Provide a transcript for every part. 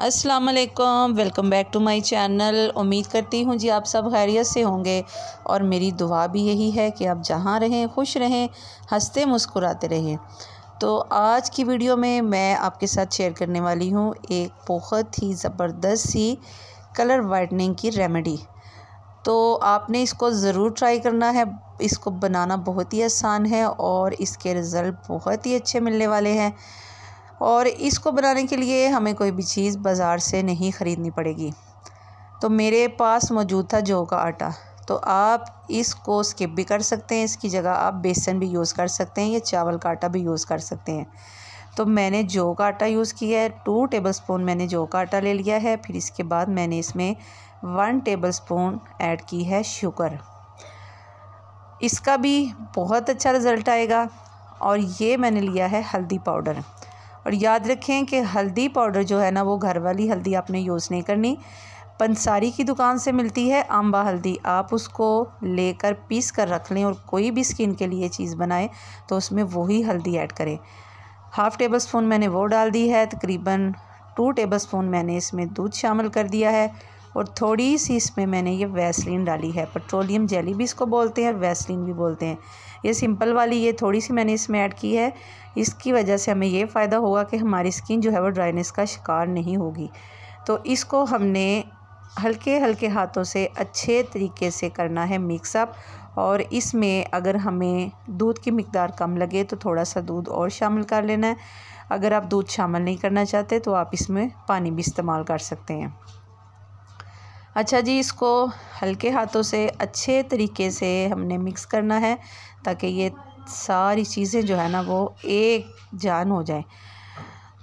अस्सलाम वालेकुम welcome back to my channel उम्मीद करती हूँ जी आप सब खैरियत से होंगे और मेरी दुआ भी यही है कि आप जहाँ रहें खुश रहें हंसते मुस्कुराते रहें तो आज की वीडियो में मैं आपके साथ शेयर करने वाली हूँ एक बहुत ही ज़बरदस्त सी कलर वाइटनिंग की रेमेडी तो आपने इसको ज़रूर ट्राई करना है इसको बनाना बहुत ही आसान है और इसके रिज़ल्ट बहुत ही अच्छे मिलने वाले हैं और इसको बनाने के लिए हमें कोई भी चीज़ बाज़ार से नहीं ख़रीदनी पड़ेगी तो मेरे पास मौजूद था जौ का आटा तो आप इसको स्किप भी कर सकते हैं इसकी जगह आप बेसन भी यूज़ कर सकते हैं या चावल का आटा भी यूज़ कर सकते हैं तो मैंने जौ का आटा यूज़ किया है टू टेबल स्पून मैंने जौ का आटा ले लिया है फिर इसके बाद मैंने इसमें वन टेबल स्पून ऐड की है शुगर इसका भी बहुत अच्छा रिज़ल्ट आएगा और ये मैंने लिया है हल्दी पाउडर और याद रखें कि हल्दी पाउडर जो है ना वो घर वाली हल्दी आपने यूज़ नहीं करनी पंसारी की दुकान से मिलती है आंबा हल्दी आप उसको लेकर पीस कर रख लें और कोई भी स्किन के लिए चीज़ बनाएं तो उसमें वही हल्दी ऐड करें हाफ़ टेबल स्पून मैंने वो डाल दी है तकरीबन टू टेबल स्पून मैंने इसमें दूध शामिल कर दिया है और थोड़ी सी इसमें मैंने ये वैसलिन डाली है पेट्रोलियम जेली भी इसको बोलते हैं वैसलिन भी बोलते हैं ये सिंपल वाली ये थोड़ी सी मैंने इसमें ऐड की है इसकी वजह से हमें ये फ़ायदा होगा कि हमारी स्किन जो है वो ड्राइनेस का शिकार नहीं होगी तो इसको हमने हल्के हल्के हाथों से अच्छे तरीके से करना है मिक्सअप और इसमें अगर हमें दूध की मकदार कम लगे तो थोड़ा सा दूध और शामिल कर लेना है अगर आप दूध शामिल नहीं करना चाहते तो आप इसमें पानी भी इस्तेमाल कर सकते हैं अच्छा जी इसको हल्के हाथों से अच्छे तरीके से हमने मिक्स करना है ताकि ये सारी चीज़ें जो है ना वो एक जान हो जाए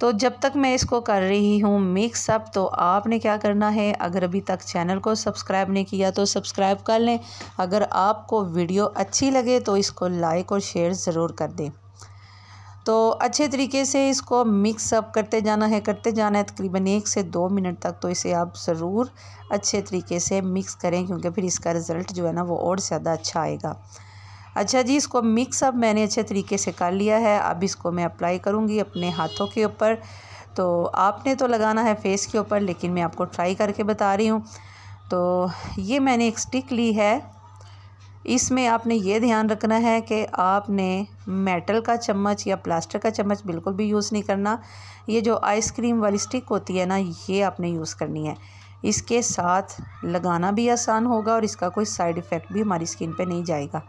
तो जब तक मैं इसको कर रही हूँ मिक्स अप तो आपने क्या करना है अगर अभी तक चैनल को सब्सक्राइब नहीं किया तो सब्सक्राइब कर लें अगर आपको वीडियो अच्छी लगे तो इसको लाइक और शेयर ज़रूर कर दें तो अच्छे तरीके से इसको मिक्सअप करते जाना है करते जाना है तकरीबन एक से दो मिनट तक तो इसे आप ज़रूर अच्छे तरीके से मिक्स करें क्योंकि फिर इसका रिज़ल्ट जो है ना वो और ज़्यादा अच्छा आएगा अच्छा जी इसको मिक्स मैंने अच्छे तरीके से कर लिया है अब इसको मैं अप्लाई करूँगी अपने हाथों के ऊपर तो आपने तो लगाना है फेस के ऊपर लेकिन मैं आपको ट्राई करके बता रही हूँ तो ये मैंने एक स्टिक ली है इसमें आपने ये ध्यान रखना है कि आपने मेटल का चम्मच या प्लास्टिक का चम्मच बिल्कुल भी यूज़ नहीं करना ये जो आइसक्रीम वाली स्टिक होती है ना ये आपने यूज़ करनी है इसके साथ लगाना भी आसान होगा और इसका कोई साइड इफ़ेक्ट भी हमारी स्किन पे नहीं जाएगा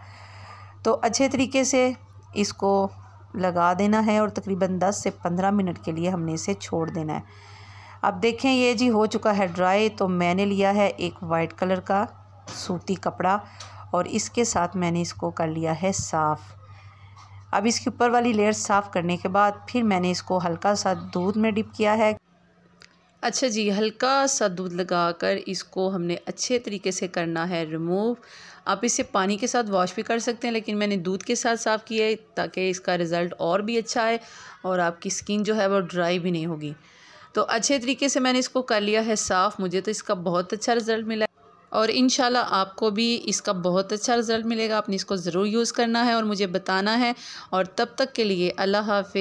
तो अच्छे तरीके से इसको लगा देना है और तकरीबन 10 से 15 मिनट के लिए हमने इसे छोड़ देना है अब देखें ये जी हो चुका है ड्राई तो मैंने लिया है एक वाइट कलर का सूती कपड़ा और इसके साथ मैंने इसको कर लिया है साफ़ अब इसके ऊपर वाली लेयर साफ़ करने के बाद फिर मैंने इसको हल्का सा दूध में डिप किया है अच्छा जी हल्का सा दूध लगा कर इसको हमने अच्छे तरीके से करना है रिमूव आप इसे पानी के साथ वॉश भी कर सकते हैं लेकिन मैंने दूध के साथ साफ़ किया है ताकि इसका रिज़ल्ट और भी अच्छा आए और आपकी स्किन जो है वो ड्राई भी नहीं होगी तो अच्छे तरीके से मैंने इसको कर लिया है साफ़ मुझे तो इसका बहुत अच्छा रिज़ल्ट मिला और इन आपको भी इसका बहुत अच्छा रिज़ल्ट मिलेगा आपने इसको ज़रूर यूज़ करना है और मुझे बताना है और तब तक के लिए अल्लाह हाफि